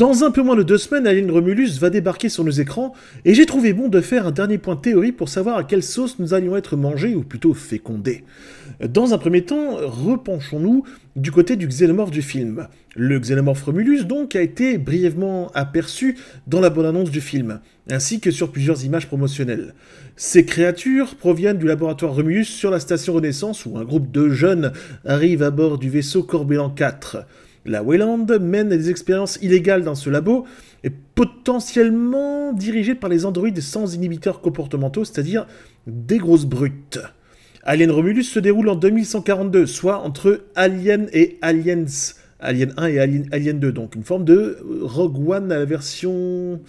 Dans un peu moins de deux semaines, Alien Romulus va débarquer sur nos écrans, et j'ai trouvé bon de faire un dernier point de théorie pour savoir à quelle sauce nous allions être mangés, ou plutôt fécondés. Dans un premier temps, repenchons-nous du côté du xénomorphe du film. Le xénomorphe Romulus, donc, a été brièvement aperçu dans la bande-annonce du film, ainsi que sur plusieurs images promotionnelles. Ces créatures proviennent du laboratoire Romulus sur la station Renaissance, où un groupe de jeunes arrive à bord du vaisseau Corbelan 4. La Wayland mène des expériences illégales dans ce labo et potentiellement dirigée par les androïdes sans inhibiteurs comportementaux, c'est-à-dire des grosses brutes. Alien Romulus se déroule en 2142, soit entre Alien et Aliens. Alien 1 et Alien, 2, donc une forme de Rogue One à la version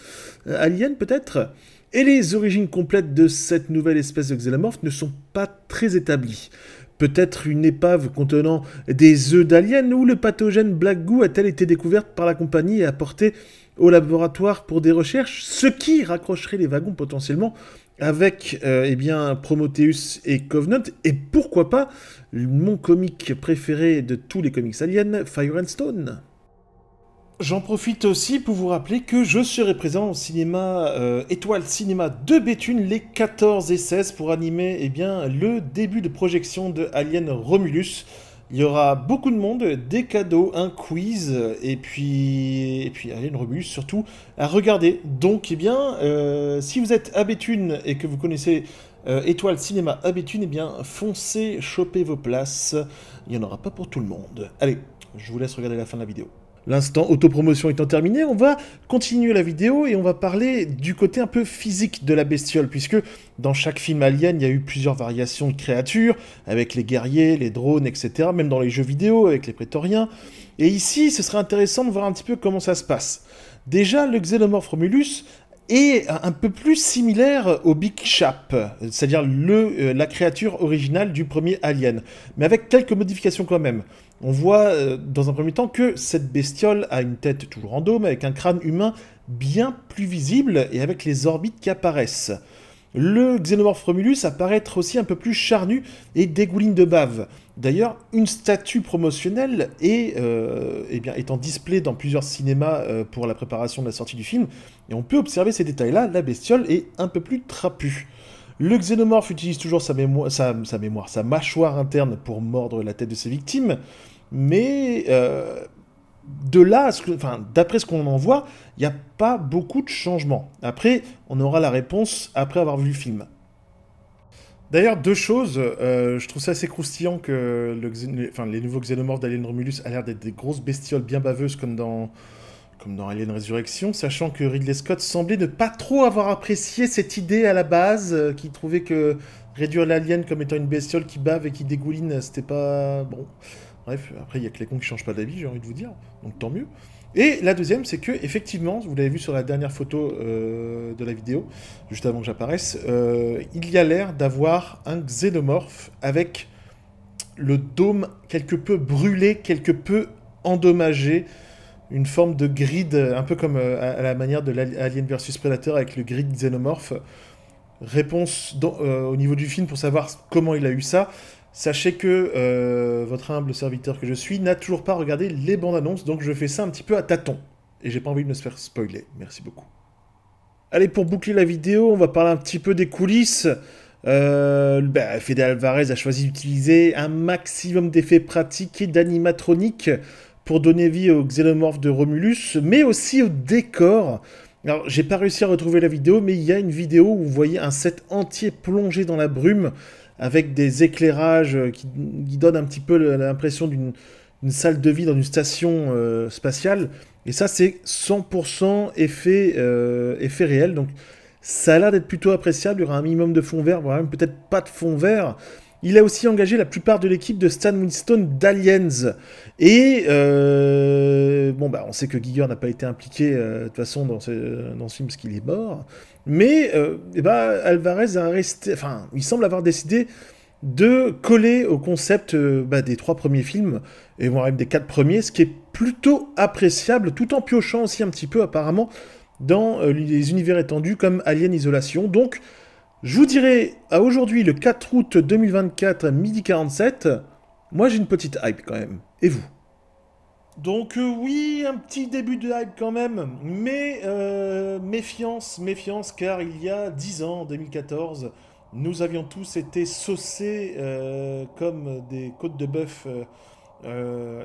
euh, Alien peut-être et les origines complètes de cette nouvelle espèce de xénomorphe ne sont pas très établies. Peut-être une épave contenant des œufs d'aliens ou le pathogène Black Goo a-t-elle été découverte par la compagnie et apportée au laboratoire pour des recherches, ce qui raccrocherait les wagons potentiellement avec euh, eh bien, Prometheus et Covenant, et pourquoi pas mon comique préféré de tous les comics aliens, Fire and Stone. J'en profite aussi pour vous rappeler que je serai présent au cinéma euh, Étoile Cinéma de Béthune les 14 et 16 pour animer eh bien, le début de projection de Alien Romulus. Il y aura beaucoup de monde, des cadeaux, un quiz, et puis, et puis Alien Romulus surtout à regarder. Donc, eh bien, euh, si vous êtes à Béthune et que vous connaissez euh, Étoile Cinéma à Béthune, eh bien, foncez, chopez vos places. Il n'y en aura pas pour tout le monde. Allez, je vous laisse regarder la fin de la vidéo. L'instant autopromotion étant terminé, on va continuer la vidéo et on va parler du côté un peu physique de la bestiole, puisque dans chaque film Alien, il y a eu plusieurs variations de créatures, avec les guerriers, les drones, etc., même dans les jeux vidéo, avec les prétoriens. Et ici, ce serait intéressant de voir un petit peu comment ça se passe. Déjà, le Xenomorph Romulus et un peu plus similaire au Big Chap, c'est-à-dire euh, la créature originale du premier Alien, mais avec quelques modifications quand même. On voit euh, dans un premier temps que cette bestiole a une tête toujours en dôme, avec un crâne humain bien plus visible et avec les orbites qui apparaissent. Le xénomorphe Romulus apparaît aussi un peu plus charnu et dégouline de bave. D'ailleurs, une statue promotionnelle est, euh, eh bien, est en display dans plusieurs cinémas euh, pour la préparation de la sortie du film, et on peut observer ces détails-là, la bestiole est un peu plus trapue. Le xénomorphe utilise toujours sa, mémoire, sa mâchoire interne pour mordre la tête de ses victimes, mais euh, de là, enfin, d'après ce qu'on en voit, il n'y a pas beaucoup de changements. Après, on aura la réponse après avoir vu le film. D'ailleurs, deux choses. Euh, je trouve ça assez croustillant que les nouveaux xénomorphes d'Alien Romulus a l'air d'être des grosses bestioles bien baveuses comme dans, comme dans Alien Resurrection, sachant que Ridley Scott semblait ne pas trop avoir apprécié cette idée à la base, euh, qui trouvait que réduire l'alien comme étant une bestiole qui bave et qui dégouline, c'était pas bon. Bref, après, il y a que les cons qui ne changent pas d'avis, j'ai envie de vous dire. Donc tant mieux. Et la deuxième, c'est que effectivement, vous l'avez vu sur la dernière photo euh, de la vidéo, juste avant que j'apparaisse, euh, il y a l'air d'avoir un xénomorphe avec le dôme quelque peu brûlé, quelque peu endommagé, une forme de grid, un peu comme euh, à la manière de l'Alien versus Predator avec le grid xénomorphe. Réponse au niveau du film pour savoir comment il a eu ça. Sachez que euh, votre humble serviteur que je suis n'a toujours pas regardé les bandes annonces, donc je fais ça un petit peu à tâtons. Et j'ai pas envie de me faire spoiler. Merci beaucoup. Allez, pour boucler la vidéo, on va parler un petit peu des coulisses. Euh, bah, Fede Alvarez a choisi d'utiliser un maximum d'effets pratiques et d'animatroniques pour donner vie au xénomorphe de Romulus, mais aussi au décor. Alors, j'ai pas réussi à retrouver la vidéo, mais il y a une vidéo où vous voyez un set entier plongé dans la brume avec des éclairages euh, qui, qui donnent un petit peu l'impression d'une salle de vie dans une station euh, spatiale. Et ça, c'est 100% effet, euh, effet réel. Donc, ça a l'air d'être plutôt appréciable. Il y aura un minimum de fond vert, voire même peut-être pas de fond vert. Il a aussi engagé la plupart de l'équipe de Stan Winston d'Aliens. Et euh, bon, bah, on sait que Giger n'a pas été impliqué euh, de toute façon dans ce, dans film parce qu'il est mort. Mais euh, eh bah, Alvarez a resté. Enfin, il semble avoir décidé de coller au concept bah, des trois premiers films, et voire même des quatre premiers, ce qui est plutôt appréciable, tout en piochant aussi un petit peu apparemment dans les univers étendus comme Alien Isolation. Donc, je vous dirai à aujourd'hui le 4 août 2024 midi 47. Moi j'ai une petite hype quand même. Et vous donc euh, oui, un petit début de hype quand même, mais euh, méfiance, méfiance, car il y a 10 ans, en 2014, nous avions tous été saucés euh, comme des côtes de bœuf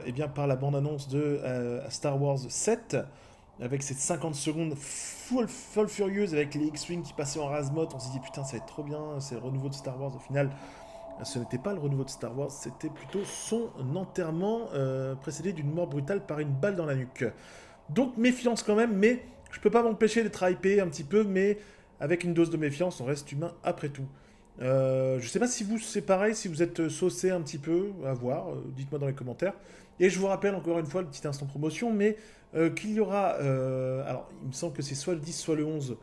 eh bien, par la bande-annonce de Star Wars 7 avec ses 50 secondes full, full furieuse avec les X-Wing qui passaient en rasmote, on s'est dit putain ça va être trop bien, c'est le renouveau de Star Wars au final. Ce n'était pas le renouveau de Star Wars, c'était plutôt son enterrement euh, précédé d'une mort brutale par une balle dans la nuque. Donc méfiance quand même, mais je peux pas m'empêcher d'être hypé un petit peu, mais avec une dose de méfiance, on reste humain après tout. Je euh, je sais pas si vous, c'est pareil, si vous êtes euh, saucé un petit peu, à voir, euh, dites-moi dans les commentaires. Et je vous rappelle encore une fois, le petit instant promotion, mais qu'il y aura, alors il me semble que c'est soit le 10, soit le 11,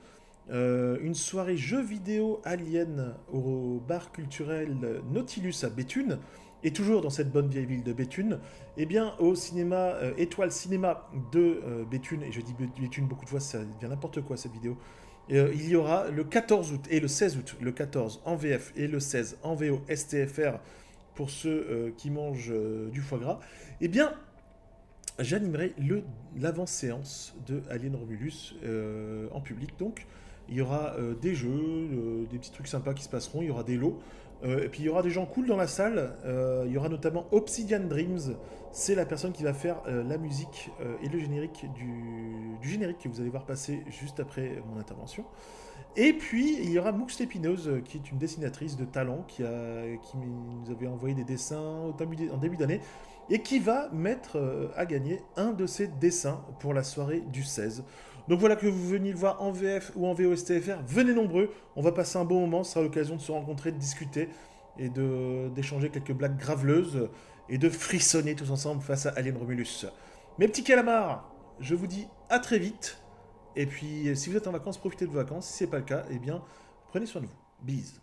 une soirée jeux vidéo alien au bar culturel Nautilus à Béthune, et toujours dans cette bonne vieille ville de Béthune, et eh bien au cinéma, Étoile Cinéma de Béthune, et je dis Béthune beaucoup de fois, ça devient n'importe quoi cette vidéo, euh, il y aura le 14 août et le 16 août, le 14 en VF et le 16 en VO STFR pour ceux euh, qui mangent euh, du foie gras. Eh bien, j'animerai l'avant-séance de Alien Romulus en public. Donc, il y aura euh, des jeux, euh, des petits trucs sympas qui se passeront, il y aura des lots. Euh, et puis il y aura des gens cool dans la salle. il y aura notamment Obsidian Dreams. C'est la personne qui va faire la musique et le générique du, générique que vous allez voir passer juste après mon intervention. Et puis il y aura Moux Lépineuse, qui est une dessinatrice de talent qui, qui nous avait envoyé des dessins en début d'année et qui va mettre à gagner un de ses dessins pour la soirée du 16. Donc voilà que vous venez le voir en VF ou en VOSTFR, venez nombreux, on va passer un bon moment, ce sera l'occasion de se rencontrer, de discuter et d'échanger quelques blagues graveleuses et de frissonner tous ensemble face à Alien Romulus. Mes petits calamars, je vous dis à très vite. Et puis, si vous êtes en vacances, profitez de vos vacances. Si ce n'est pas le cas, eh bien, prenez soin de vous. Bise.